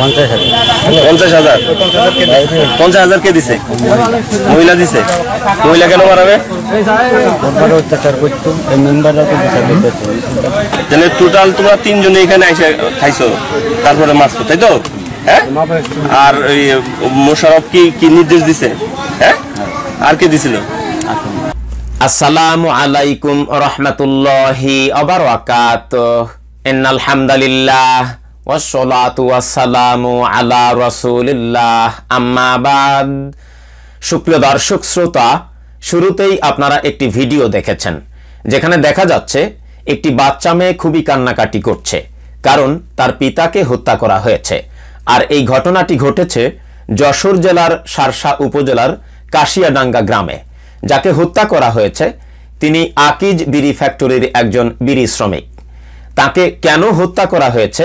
পঞ্চাশ হাজার পঞ্চাশ হাজার কে দিছে মহিলা দিছে মহিলা কেন মারাবে তাহলে টোটাল তোমরা তিনজনে এখানে এসে খাইছো তারপরে মারছো তাই তো হ্যাঁ আর মোশারফ কি কি নির্দেশ দিছে হ্যাঁ আর কে দিছিল আসসালামু আলাইকুম রহমতুল্লাহি অবরাকাত এন্নাল হামদালিল্লাহ والصلاة والسلام على رسول الله أما بعد সুপ্রিয় দর্শক শ্রোতা শুরুতেই আপনারা একটি ভিডিও দেখেছেন যেখানে দেখা যাচ্ছে একটি বাচ্চা মেয়ে খুবই কান্নাকাটি করছে কারণ তার পিতাকে হত্যা করা হয়েছে আর এই ঘটনাটি ঘটেছে যশোর জেলার সারসা উপজেলার কাশিয়াডাঙ্গা গ্রামে যাকে হত্যা করা হয়েছে তিনি আকিজ বিড়ি ফ্যাক্টরির একজন বিড়ি শ্রমিক তাকে কেন হত্যা করা হয়েছে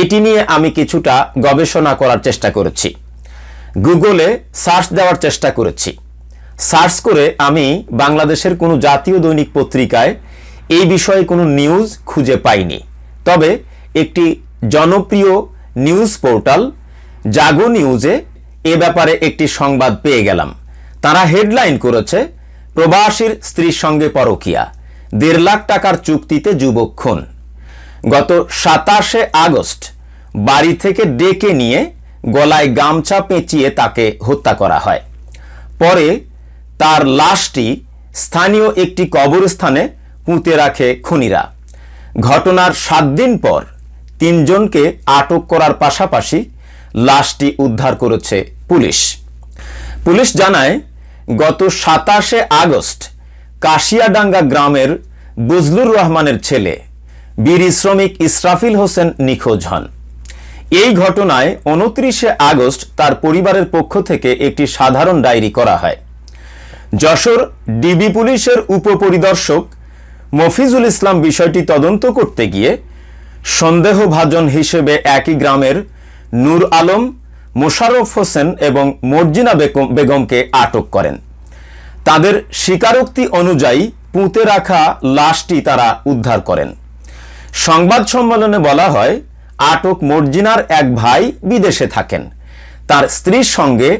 এটি নিয়ে আমি কিছুটা গবেষণা করার চেষ্টা করেছি গুগলে সার্চ দেওয়ার চেষ্টা করেছি সার্চ করে আমি বাংলাদেশের কোনো জাতীয় দৈনিক পত্রিকায় এই বিষয়ে কোনো নিউজ খুঁজে পাইনি তবে একটি জনপ্রিয় নিউজ পোর্টাল জাগো নিউজে এ ব্যাপারে একটি সংবাদ পেয়ে গেলাম তারা হেডলাইন করেছে প্রবাসীর স্ত্রীর সঙ্গে পরকিয়া দেড় লাখ টাকার চুক্তিতে যুবক গত সাতাশে আগস্ট বাড়ি থেকে ডেকে নিয়ে গলায় গামছা পেঁচিয়ে তাকে হত্যা করা হয় পরে তার লাশটি স্থানীয় একটি কবরস্থানে পুঁতে রাখে খুনিরা ঘটনার সাত দিন পর তিনজনকে আটক করার পাশাপাশি লাশটি উদ্ধার করেছে পুলিশ পুলিশ জানায় গত সাতাশে আগস্ট কাশিয়াডাঙ্গা গ্রামের বুজলুর রহমানের ছেলে বীর শ্রমিক ইসরাফিল হোসেন নিখোঁজ হন এই ঘটনায় উনত্রিশে আগস্ট তার পরিবারের পক্ষ থেকে একটি সাধারণ ডায়েরি করা হয় যশোর ডিবি পুলিশের উপপরিদর্শক মফিজুল ইসলাম বিষয়টি তদন্ত করতে গিয়ে সন্দেহভাজন হিসেবে একই গ্রামের নূর আলম মোশারফ হোসেন এবং মর্জিনা বেগমকে আটক করেন তাদের স্বীকারোক্তি অনুযায়ী পুঁতে রাখা লাশটি তারা উদ্ধার করেন সংবাদ সম্মেলনে বলা হয় আটক মর্জিনার এক ভাই বিদেশে থাকেন তার স্ত্রীর সঙ্গে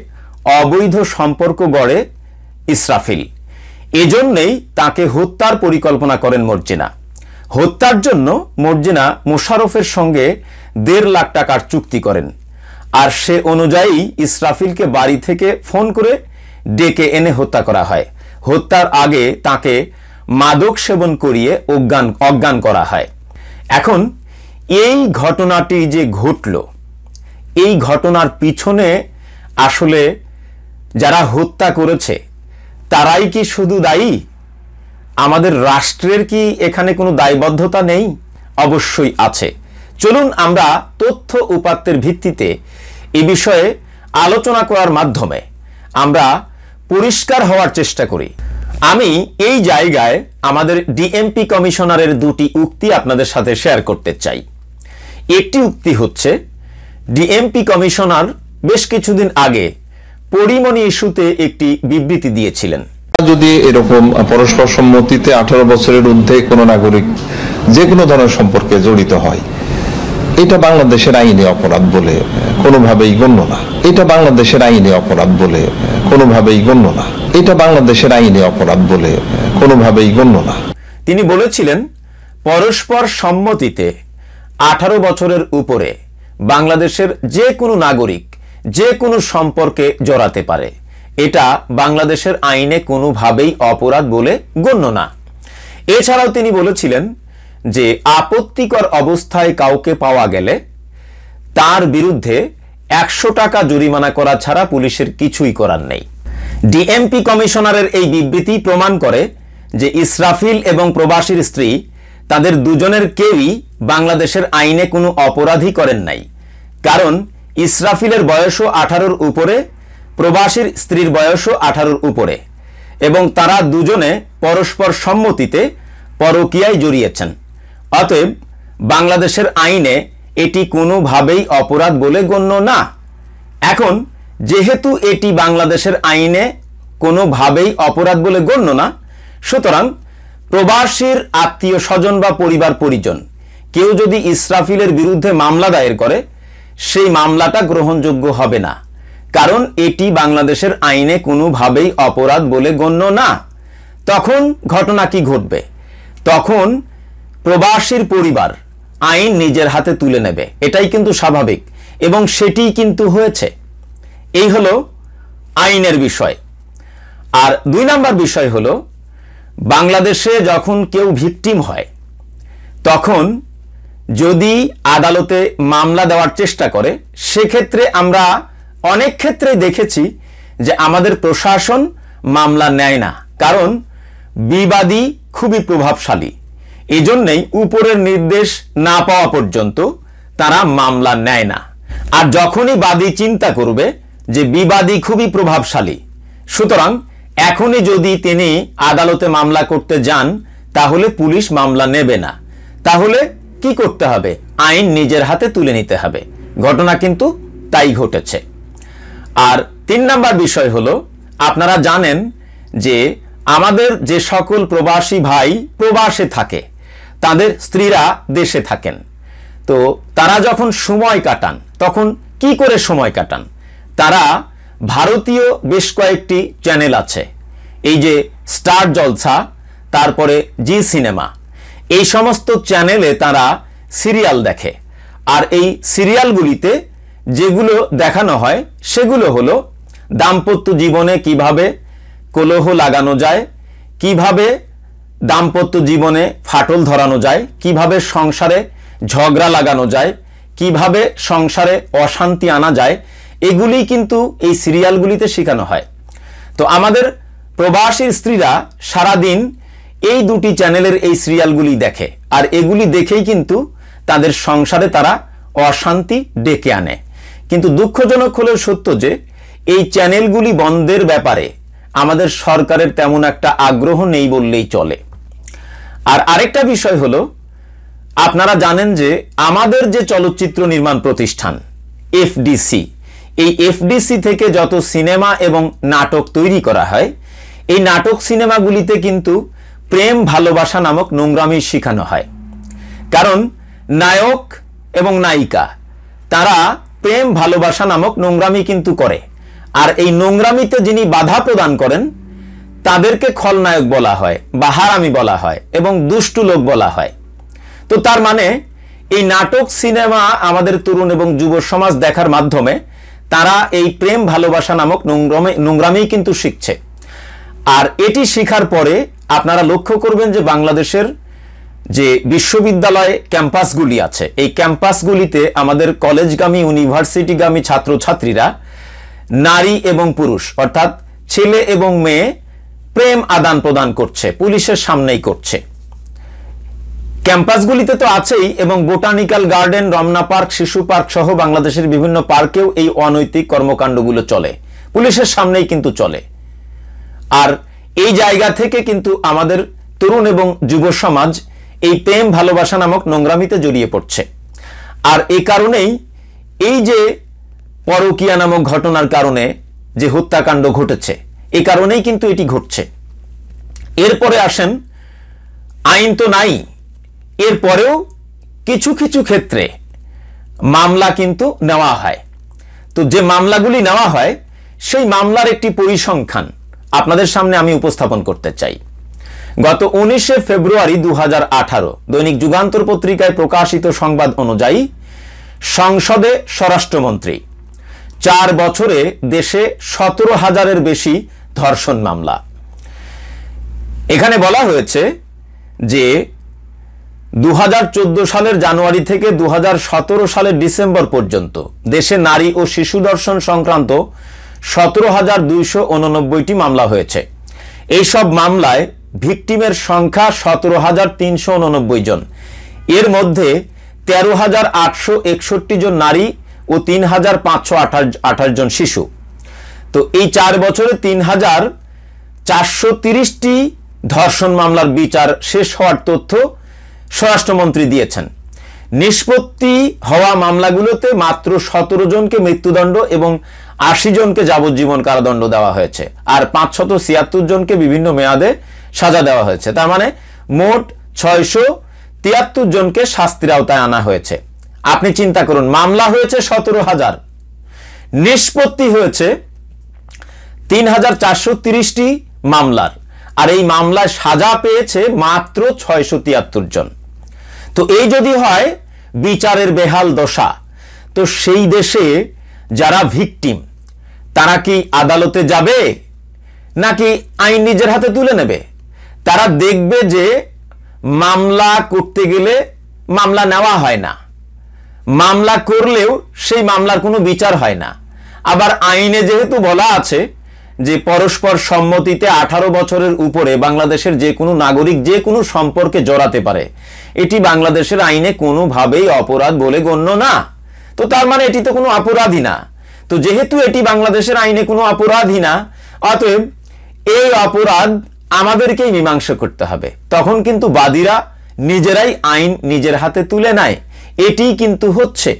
অবৈধ সম্পর্ক গড়ে ইসরাফিল এজন্যেই তাকে হত্যার পরিকল্পনা করেন মর্জিনা হত্যার জন্য মর্জিনা মোশারফের সঙ্গে দেড় লাখ টাকার চুক্তি করেন আর সে অনুযায়ী ইসরাফিলকে বাড়ি থেকে ফোন করে ডেকে এনে হত্যা করা হয় হত্যার আগে তাকে মাদক সেবন করিয়ে অজ্ঞান অজ্ঞান করা হয় এখন এই ঘটনাটি যে ঘটল এই ঘটনার পিছনে আসলে যারা হত্যা করেছে তারাই কি শুধু দায়ী আমাদের রাষ্ট্রের কি এখানে কোনো দায়বদ্ধতা নেই অবশ্যই আছে চলুন আমরা তথ্য উপাত্তের ভিত্তিতে এ বিষয়ে আলোচনা করার মাধ্যমে আমরা পরিষ্কার হওয়ার চেষ্টা করি আমি এই জায়গায় আমাদের ডিএমপি কমিশনারের দুটি উক্তি আপনাদের সাথে শেয়ার করতে চাই একটি উক্তি হচ্ছে ডিএমপি কমিশনার বেশ কিছুদিন আগে পরিমণি ইস্যুতে একটি বিবৃতি দিয়েছিলেন যদি এরকম পরস্পর সম্মতিতে আঠারো বছরের ঊর্ধ্বে কোনো নাগরিক যে কোনো ধরনের সম্পর্কে জড়িত হয় এটা বাংলাদেশের আইনে অপরাধ বলে কোনোভাবেই গণ্য না এটা বাংলাদেশের আইনে অপরাধ বলে কোনোভাবেই গণ্য না এটা বাংলাদেশের আইনে অপরাধ বলে কোনোভাবেই গণ্য না তিনি বলেছিলেন পরস্পর সম্মতিতে আঠারো বছরের উপরে বাংলাদেশের যে কোনো নাগরিক যে কোনো সম্পর্কে জড়াতে পারে এটা বাংলাদেশের আইনে কোনোভাবেই অপরাধ বলে গণ্য না এছাড়াও তিনি বলেছিলেন যে আপত্তিকর অবস্থায় কাউকে পাওয়া গেলে তার বিরুদ্ধে একশো টাকা জরিমানা করা ছাড়া পুলিশের কিছুই করার নেই ডিএমপি কমিশনারের এই বিবৃতি প্রমাণ করে যে ইসরাফিল এবং প্রবাসীর স্ত্রী তাদের দুজনের কেউই বাংলাদেশের আইনে কোনো অপরাধী করেন নাই কারণ ইসরাফিলের বয়সও আঠারোর উপরে প্রবাসীর স্ত্রীর বয়সও আঠারোর উপরে এবং তারা দুজনে পরস্পর সম্মতিতে পরকিয়ায় জড়িয়েছেন অতএব বাংলাদেশের আইনে এটি কোনোভাবেই অপরাধ বলে গণ্য না এখন যেহেতু এটি বাংলাদেশের আইনে কোনোভাবেই অপরাধ বলে গণ্য না সুতরাং প্রবাসীর আত্মীয় স্বজন বা পরিবার পরিজন কেউ যদি ইসরাফিলের বিরুদ্ধে মামলা দায়ের করে সেই মামলাটা গ্রহণযোগ্য হবে না কারণ এটি বাংলাদেশের আইনে কোনোভাবেই অপরাধ বলে গণ্য না তখন ঘটনা কি ঘটবে তখন প্রবাসীর পরিবার আইন নিজের হাতে তুলে নেবে এটাই কিন্তু স্বাভাবিক এবং সেটি কিন্তু হয়েছে এই হলো আইনের বিষয় আর দুই নাম্বার বিষয় হলো বাংলাদেশে যখন কেউ ভিকটিম হয় তখন যদি আদালতে মামলা দেওয়ার চেষ্টা করে সেক্ষেত্রে আমরা অনেক ক্ষেত্রে দেখেছি যে আমাদের প্রশাসন মামলা নেয় না কারণ বিবাদী খুবই প্রভাবশালী এজন্যই উপরের নির্দেশ না পাওয়া পর্যন্ত তারা মামলা নেয় না আর যখনই বাদী চিন্তা করবে যে বিবাদী খুবই প্রভাবশালী সুতরাং এখনই যদি তিনি আদালতে মামলা করতে যান তাহলে পুলিশ মামলা নেবে না তাহলে কি করতে হবে আইন নিজের হাতে তুলে নিতে হবে ঘটনা কিন্তু তাই ঘটেছে আর তিন নাম্বার বিষয় হলো আপনারা জানেন যে আমাদের যে সকল প্রবাসী ভাই প্রবাসে থাকে তাদের স্ত্রীরা দেশে থাকেন তো তারা যখন সময় কাটান তখন কি করে সময় কাটান তারা ভারতীয় বেশ কয়েকটি চ্যানেল আছে এই যে স্টার জলসা তারপরে জি সিনেমা এই সমস্ত চ্যানেলে তারা সিরিয়াল দেখে আর এই সিরিয়ালগুলিতে যেগুলো দেখানো হয় সেগুলো হলো দাম্পত্য জীবনে কিভাবে কলহ লাগানো যায় কিভাবে দাম্পত্য জীবনে ফাটল ধরানো যায় কিভাবে সংসারে ঝগড়া লাগানো যায় কিভাবে সংসারে অশান্তি আনা যায় এগুলি কিন্তু এই সিরিয়ালগুলিতে শেখানো হয় তো আমাদের প্রবাসী স্ত্রীরা সারাদিন এই দুটি চ্যানেলের এই সিরিয়ালগুলি দেখে আর এগুলি দেখেই কিন্তু তাদের সংসারে তারা অশান্তি ডেকে আনে কিন্তু দুঃখজনক হলেও সত্য যে এই চ্যানেলগুলি বন্ধের ব্যাপারে আমাদের সরকারের তেমন একটা আগ্রহ নেই বললেই চলে আর আরেকটা বিষয় হলো আপনারা জানেন যে আমাদের যে চলচ্চিত্র নির্মাণ প্রতিষ্ঠান এফডিসি এই এফডিসি থেকে যত সিনেমা এবং নাটক তৈরি করা হয় এই নাটক সিনেমাগুলিতে কিন্তু প্রেম ভালোবাসা নামক নোংরামি শেখানো হয় কারণ নায়ক এবং নায়িকা তারা প্রেম ভালোবাসা নামক নোংরামি কিন্তু করে আর এই নোংরামিতে যিনি বাধা প্রদান করেন তাদেরকে খলনায়ক বলা হয় বা হারামি বলা হয় এবং দুষ্টু লোক বলা হয় তো তার মানে এই নাটক সিনেমা আমাদের তরুণ এবং যুব সমাজ দেখার মাধ্যমে তারা এই প্রেম ভালোবাসা নামক নোংরামে নোংরামেই কিন্তু শিখছে আর এটি শিখার পরে আপনারা লক্ষ্য করবেন যে বাংলাদেশের যে বিশ্ববিদ্যালয় ক্যাম্পাসগুলি আছে এই ক্যাম্পাসগুলিতে আমাদের কলেজগামী ইউনিভার্সিটিগামী ছাত্রছাত্রীরা নারী এবং পুরুষ অর্থাৎ ছেলে এবং মেয়ে প্রেম আদান প্রদান করছে পুলিশের সামনেই করছে ক্যাম্পাসগুলিতে তো আছেই এবং বোটানিক্যাল গার্ডেন রমনা পার্ক শিশু পার্ক সহ বাংলাদেশের বিভিন্ন পার্কেও এই অনৈতিক কর্মকাণ্ডগুলো চলে পুলিশের সামনেই কিন্তু চলে আর এই জায়গা থেকে কিন্তু আমাদের তরুণ এবং যুব সমাজ এই প্রেম ভালোবাসা নামক নোংরামিতে জড়িয়ে পড়ছে আর এ কারণেই এই যে পরকিয়া নামক ঘটনার কারণে যে হত্যাকাণ্ড ঘটেছে এ কারণেই কিন্তু এটি ঘটছে এরপরে আসেন আইন তো নাই এরপরেও কিছু কিছু ক্ষেত্রে মামলা কিন্তু নেওয়া হয় তো যে মামলাগুলি নেওয়া হয় সেই মামলার একটি পরিসংখ্যান আপনাদের সামনে আমি উপস্থাপন করতে চাই গত উনিশে ফেব্রুয়ারি দু দৈনিক যুগান্তর পত্রিকায় প্রকাশিত সংবাদ অনুযায়ী সংসদে স্বরাষ্ট্রমন্ত্রী চার বছরে দেশে সতেরো হাজারের বেশি ধর্ষণ মামলা এখানে বলা হয়েছে যে দু সালের জানুয়ারি থেকে দু সালের ডিসেম্বর পর্যন্ত দেশে নারী ও শিশু দর্শন সংক্রান্ত সতেরো হাজার দুইশো উননব্বইটি মামলা হয়েছে এইসব মামলায় ভিকটিমের সংখ্যা সতেরো হাজার তিনশো উননব্বই জন এর মধ্যে তেরো হাজার আটশো একষট্টি জন নারী ও তিন হাজার পাঁচশো আঠাশ জন শিশু তো এই চার বছরে তিন হাজার চারশো তিরিশটি ধর্ষণ মামলার বিচার শেষ হওয়ার তথ্য স্বরাষ্ট্রমন্ত্রী দিয়েছেন নিষ্পত্তি হওয়া মামলাগুলোতে মাত্র সতেরো জনকে মৃত্যুদণ্ড এবং আশি জনকে যাবজ্জীবন কারাদণ্ড দেওয়া হয়েছে আর পাঁচশত ছিয়াত্তর জনকে বিভিন্ন মেয়াদে সাজা দেওয়া হয়েছে তার মানে মোট ছয়শো তিয়াত্তর জনকে শাস্তির আওতায় আনা হয়েছে আপনি চিন্তা করুন মামলা হয়েছে সতেরো হাজার নিষ্পত্তি হয়েছে তিন হাজার চারশো তিরিশটি মামলার আর এই মামলায় সাজা পেয়েছে মাত্র ছয়শো তিয়াত্তর জন তো এই যদি হয় বিচারের বেহাল দশা তো সেই দেশে যারা ভিকটিম তারা কি আদালতে যাবে নাকি আইন নিজের হাতে তুলে নেবে তারা দেখবে যে মামলা করতে গেলে মামলা নেওয়া হয় না মামলা করলেও সেই মামলার কোনো বিচার হয় না আবার আইনে যেহেতু বলা আছে যে পরস্পর সম্মতিতে ১৮ বছরের উপরে বাংলাদেশের যে কোনো নাগরিক যে কোনো সম্পর্কে জড়াতে পারে এটি বাংলাদেশের আইনে কোনোভাবেই অপরাধ বলে গণ্য না তো তার মানে এটি তো কোনো অপরাধী না তো যেহেতু এটি বাংলাদেশের আইনে কোনো অপরাধী না অতএব এই অপরাধ আমাদেরকেই মীমাংসা করতে হবে তখন কিন্তু বাদীরা নিজেরাই আইন নিজের হাতে তুলে নেয় এটি কিন্তু হচ্ছে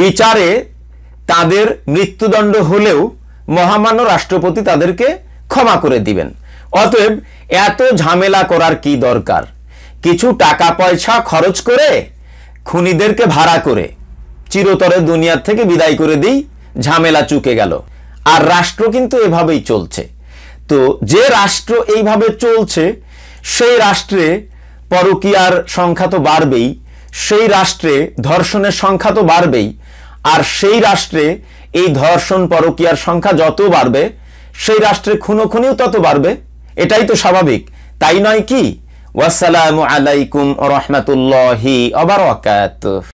বিচারে তাদের মৃত্যুদণ্ড হলেও মহামান্য রাষ্ট্রপতি তাদেরকে ক্ষমা করে দিবেন অতএব এত ঝামেলা করার কি দরকার কিছু টাকা পয়সা খরচ করে খুনিদেরকে ভাড়া করে চিরতরে দুনিয়ার থেকে বিদায় করে দিই ঝামেলা চুকে গেল আর রাষ্ট্র কিন্তু এভাবেই চলছে তো যে রাষ্ট্র এইভাবে চলছে সেই রাষ্ট্রে পরকিয়ার সংখ্যা তো বাড়বেই সেই রাষ্ট্রে ধর্ষণের সংখ্যা তো বাড়বেই আর সেই রাষ্ট্রে এই ধর্ষণ পরকিয়ার সংখ্যা যত বাড়বে সেই রাষ্ট্রে খুনোখুনিও তত বাড়বে এটাই তো স্বাভাবিক তাই নয় কি ওয়াসালাম আলাইকুম রহমতুল্লাহি অবরাকাত